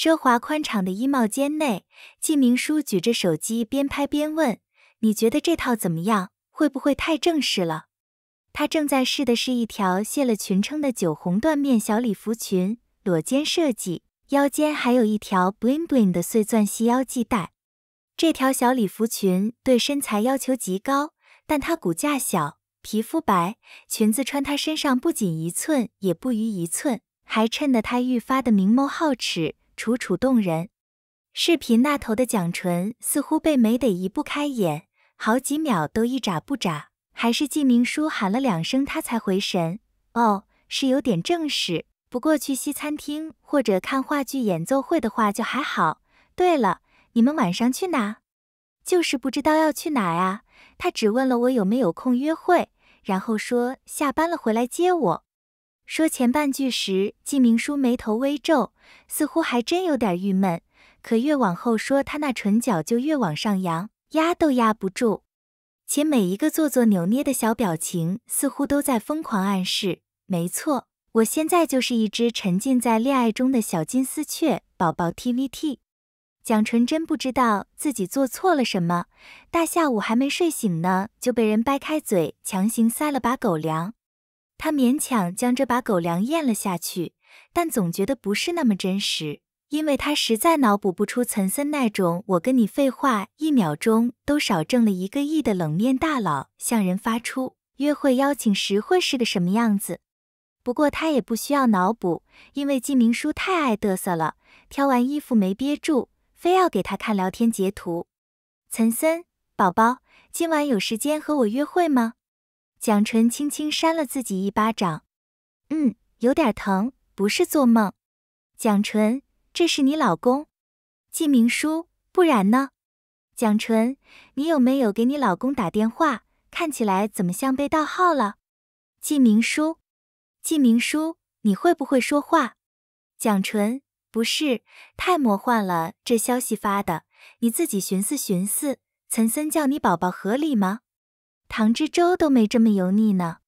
奢华宽敞的衣帽间内，纪明书举着手机边拍边问：“你觉得这套怎么样？会不会太正式了？”他正在试的是一条卸了裙撑的酒红缎面小礼服裙，裸肩设计，腰间还有一条 bling bling 的碎钻细腰系带。这条小礼服裙对身材要求极高，但它骨架小，皮肤白，裙子穿他身上不仅一寸也不逾一寸，还衬得他愈发的明眸皓齿。楚楚动人。视频那头的蒋纯似乎被美得移不开眼，好几秒都一眨不眨。还是纪明书喊了两声，他才回神。哦，是有点正事。不过去西餐厅或者看话剧演奏会的话就还好。对了，你们晚上去哪？就是不知道要去哪啊。他只问了我有没有空约会，然后说下班了回来接我。说前半句时，纪明书眉头微皱，似乎还真有点郁闷。可越往后说，他那唇角就越往上扬，压都压不住。且每一个做作扭捏的小表情，似乎都在疯狂暗示：没错，我现在就是一只沉浸在恋爱中的小金丝雀宝宝 T V T。蒋纯真不知道自己做错了什么，大下午还没睡醒呢，就被人掰开嘴，强行塞了把狗粮。他勉强将这把狗粮咽了下去，但总觉得不是那么真实，因为他实在脑补不出岑森那种“我跟你废话一秒钟都少挣了一个亿”的冷面大佬向人发出约会邀请时会是个什么样子。不过他也不需要脑补，因为纪明书太爱嘚瑟了，挑完衣服没憋住，非要给他看聊天截图。岑森，宝宝，今晚有时间和我约会吗？蒋纯轻轻扇了自己一巴掌，嗯，有点疼，不是做梦。蒋纯，这是你老公，季明书，不然呢？蒋纯，你有没有给你老公打电话？看起来怎么像被盗号了？季明书，季明书，你会不会说话？蒋纯，不是，太魔幻了，这消息发的，你自己寻思寻思。岑森叫你宝宝合理吗？唐之洲都没这么油腻呢。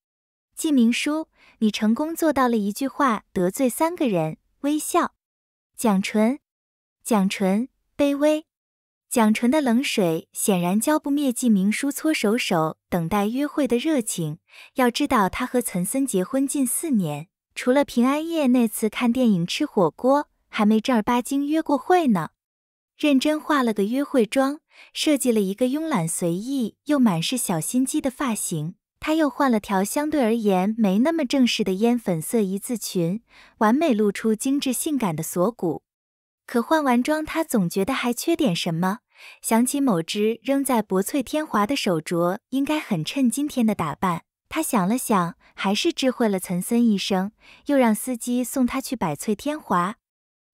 纪明书，你成功做到了一句话得罪三个人。微笑，蒋纯，蒋纯，卑微，蒋纯的冷水显然浇不灭纪明书搓手手等待约会的热情。要知道，他和岑森结婚近四年，除了平安夜那次看电影吃火锅，还没正儿八经约过会呢。认真化了个约会妆，设计了一个慵懒随意又满是小心机的发型。她又换了条相对而言没那么正式的烟粉色一字裙，完美露出精致性感的锁骨。可换完妆，她总觉得还缺点什么。想起某只扔在薄翠天华的手镯，应该很衬今天的打扮。她想了想，还是知会了岑森一声，又让司机送她去百翠天华。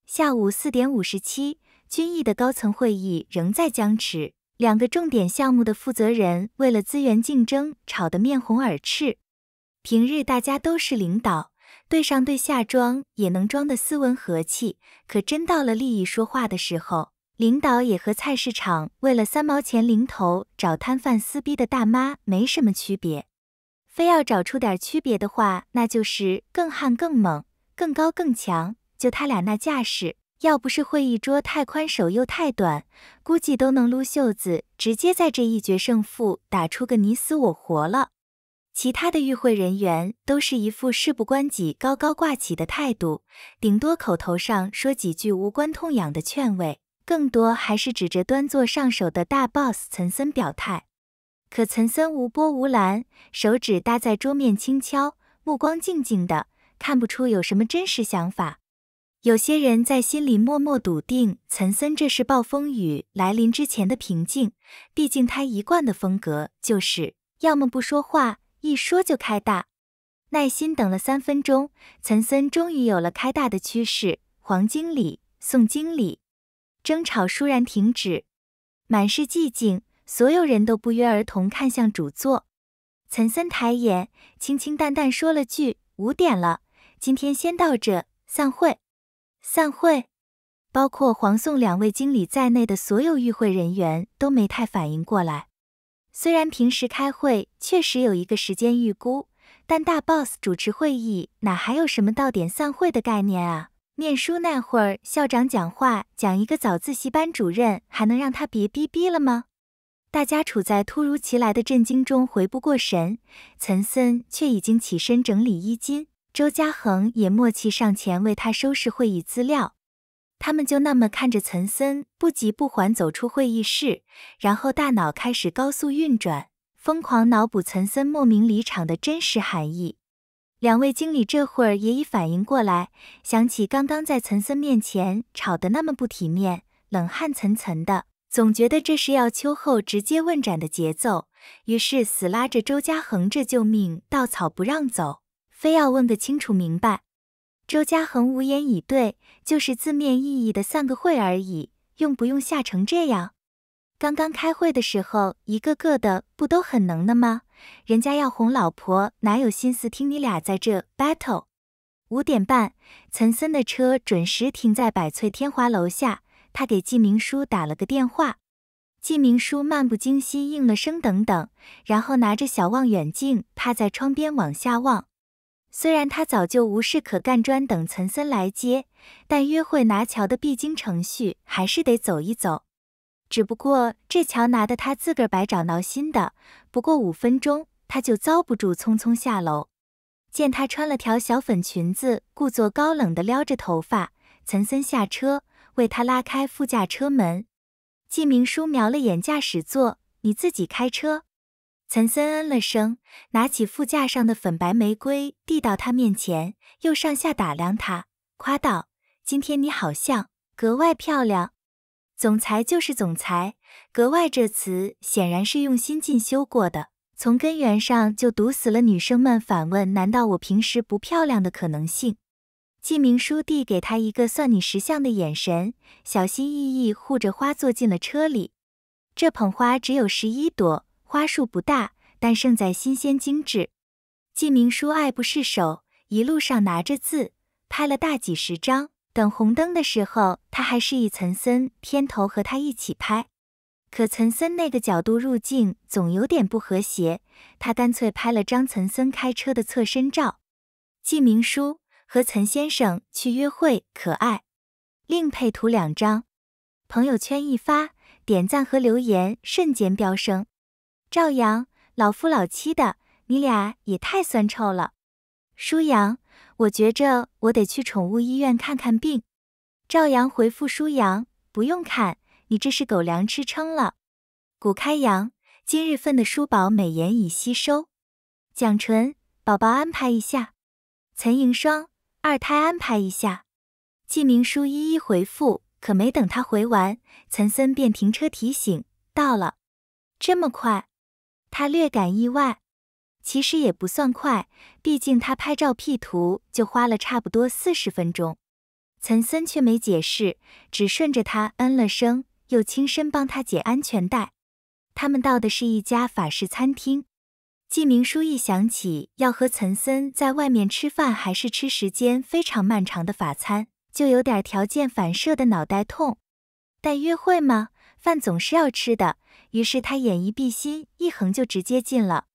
下午四点五十七。军艺的高层会议仍在僵持，两个重点项目的负责人为了资源竞争吵得面红耳赤。平日大家都是领导，对上对下装也能装得斯文和气，可真到了利益说话的时候，领导也和菜市场为了三毛钱零头找摊贩撕逼的大妈没什么区别。非要找出点区别的话，那就是更悍、更猛、更高、更强。就他俩那架势。要不是会议桌太宽，手又太短，估计都能撸袖子，直接在这一决胜负打出个你死我活了。其他的与会人员都是一副事不关己高高挂起的态度，顶多口头上说几句无关痛痒的劝慰，更多还是指着端坐上手的大 boss 沈森表态。可岑森无波无澜，手指搭在桌面轻敲，目光静静的，看不出有什么真实想法。有些人在心里默默笃定，岑森这是暴风雨来临之前的平静。毕竟他一贯的风格就是要么不说话，一说就开大。耐心等了三分钟，岑森终于有了开大的趋势。黄经理、宋经理，争吵倏然停止，满是寂静。所有人都不约而同看向主座。岑森抬眼，轻轻淡淡说了句：“五点了，今天先到这，散会。”散会，包括黄宋两位经理在内的所有与会人员都没太反应过来。虽然平时开会确实有一个时间预估，但大 boss 主持会议哪还有什么到点散会的概念啊？念书那会儿，校长讲话讲一个早自习，班主任还能让他别逼逼了吗？大家处在突如其来的震惊中回不过神，岑森却已经起身整理衣襟。周嘉恒也默契上前为他收拾会议资料，他们就那么看着岑森不急不缓走出会议室，然后大脑开始高速运转，疯狂脑补岑森莫名离场的真实含义。两位经理这会儿也已反应过来，想起刚刚在岑森面前吵得那么不体面，冷汗涔涔的，总觉得这是要秋后直接问斩的节奏，于是死拉着周嘉恒这救命稻草不让走。非要问个清楚明白，周嘉恒无言以对。就是字面意义的散个会而已，用不用吓成这样？刚刚开会的时候，一个个的不都很能的吗？人家要哄老婆，哪有心思听你俩在这 battle？五点半，岑森的车准时停在百翠天华楼下，他给纪明书打了个电话。纪明书漫不经心应了声“等等”，然后拿着小望远镜趴在窗边往下望。虽然他早就无事可干，专等岑森来接，但约会拿桥的必经程序还是得走一走。只不过这桥拿的他自个儿白找闹心的，不过五分钟他就遭不住，匆匆下楼。见他穿了条小粉裙子，故作高冷的撩着头发。岑森下车为他拉开副驾车门，纪明书瞄了眼驾驶座：“你自己开车。”岑森嗯了声，拿起副驾上的粉白玫瑰递到他面前，又上下打量他，夸道：“今天你好像格外漂亮。”总裁就是总裁，格外这词显然是用心进修过的，从根源上就堵死了女生们反问“难道我平时不漂亮”的可能性。纪明书递给他一个算你识相的眼神，小心翼翼护着花坐进了车里。这捧花只有十一朵。花束不大，但胜在新鲜精致。纪明书爱不释手，一路上拿着字拍了大几十张。等红灯的时候，他还示意岑森偏头和他一起拍。可岑森那个角度入镜总有点不和谐，他干脆拍了张岑森开车的侧身照。纪明书和岑先生去约会，可爱。另配图两张，朋友圈一发，点赞和留言瞬间飙升。赵阳，老夫老妻的，你俩也太酸臭了。舒阳，我觉着我得去宠物医院看看病。赵阳回复舒阳，不用看，你这是狗粮吃撑了。谷开阳，今日份的舒宝美颜已吸收。蒋纯，宝宝安排一下。岑莹霜，二胎安排一下。季明书一一回复，可没等他回完，岑森便停车提醒，到了，这么快。他略感意外，其实也不算快，毕竟他拍照 P 图就花了差不多四十分钟。岑森却没解释，只顺着他嗯了声，又轻身帮他解安全带。他们到的是一家法式餐厅。纪明书一想起要和岑森在外面吃饭，还是吃时间非常漫长的法餐，就有点条件反射的脑袋痛。但约会吗？饭总是要吃的，于是他眼一闭心一横，就直接进了。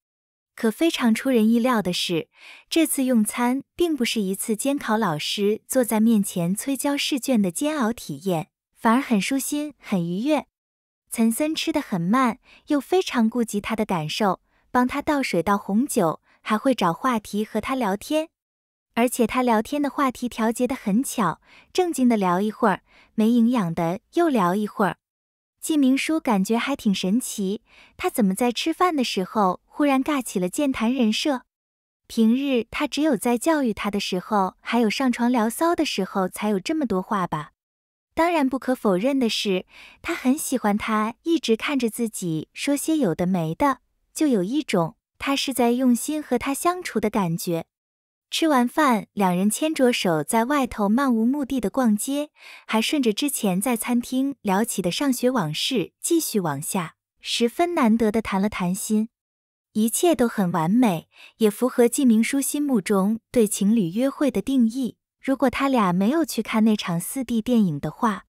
可非常出人意料的是，这次用餐并不是一次监考老师坐在面前催交试卷的煎熬体验，反而很舒心很愉悦。岑森吃得很慢，又非常顾及他的感受，帮他倒水倒红酒，还会找话题和他聊天，而且他聊天的话题调节的很巧，正经的聊一会儿，没营养的又聊一会儿。季明书感觉还挺神奇，他怎么在吃饭的时候忽然尬起了健谈人设？平日他只有在教育他的时候，还有上床聊骚的时候才有这么多话吧？当然不可否认的是，他很喜欢他一直看着自己说些有的没的，就有一种他是在用心和他相处的感觉。吃完饭，两人牵着手在外头漫无目的的逛街，还顺着之前在餐厅聊起的上学往事继续往下，十分难得的谈了谈心，一切都很完美，也符合纪明书心目中对情侣约会的定义。如果他俩没有去看那场四 D 电影的话，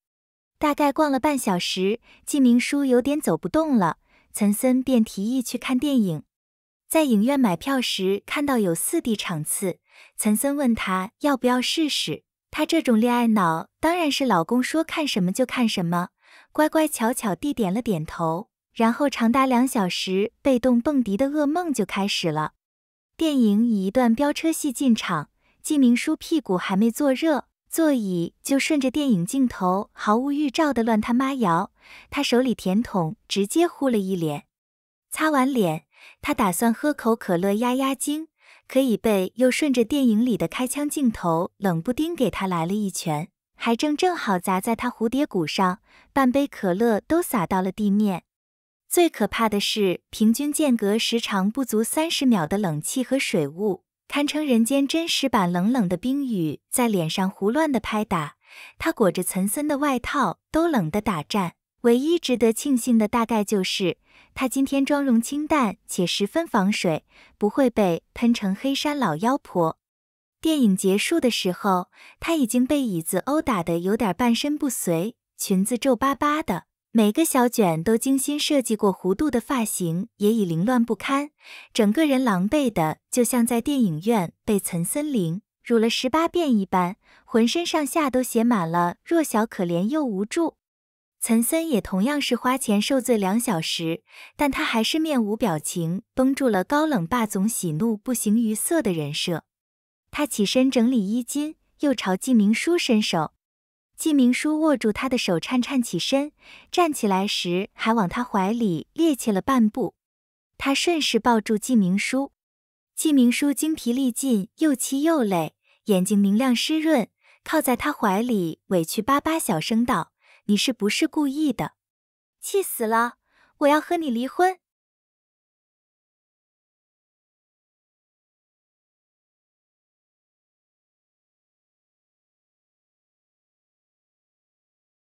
大概逛了半小时，纪明书有点走不动了，岑森便提议去看电影。在影院买票时看到有四 D 场次。岑森问他要不要试试，他这种恋爱脑当然是老公说看什么就看什么，乖乖巧巧地点了点头。然后长达两小时被动蹦迪的噩梦就开始了。电影以一段飙车戏进场，纪明书屁股还没坐热，座椅就顺着电影镜头毫无预兆的乱他妈摇，他手里甜筒直接呼了一脸。擦完脸，他打算喝口可乐压压惊。可以被又顺着电影里的开枪镜头，冷不丁给他来了一拳，还正正好砸在他蝴蝶骨上，半杯可乐都洒到了地面。最可怕的是，平均间隔时长不足三十秒的冷气和水雾，堪称人间真实版冷冷的冰雨，在脸上胡乱的拍打。他裹着岑森的外套，都冷得打颤。唯一值得庆幸的大概就是，她今天妆容清淡且十分防水，不会被喷成黑山老妖婆。电影结束的时候，她已经被椅子殴打的有点半身不遂，裙子皱巴巴的，每个小卷都精心设计过弧度的发型也已凌乱不堪，整个人狼狈的就像在电影院被岑森林辱了十八遍一般，浑身上下都写满了弱小、可怜又无助。岑森也同样是花钱受罪两小时，但他还是面无表情，绷住了高冷霸总喜怒不形于色的人设。他起身整理衣襟，又朝纪明书伸手。纪明书握住他的手，颤颤起身，站起来时还往他怀里趔趄了半步。他顺势抱住纪明书，纪明书精疲力尽，又气又累，眼睛明亮湿润，靠在他怀里，委屈巴巴小声道。你是不是故意的？气死了！我要和你离婚。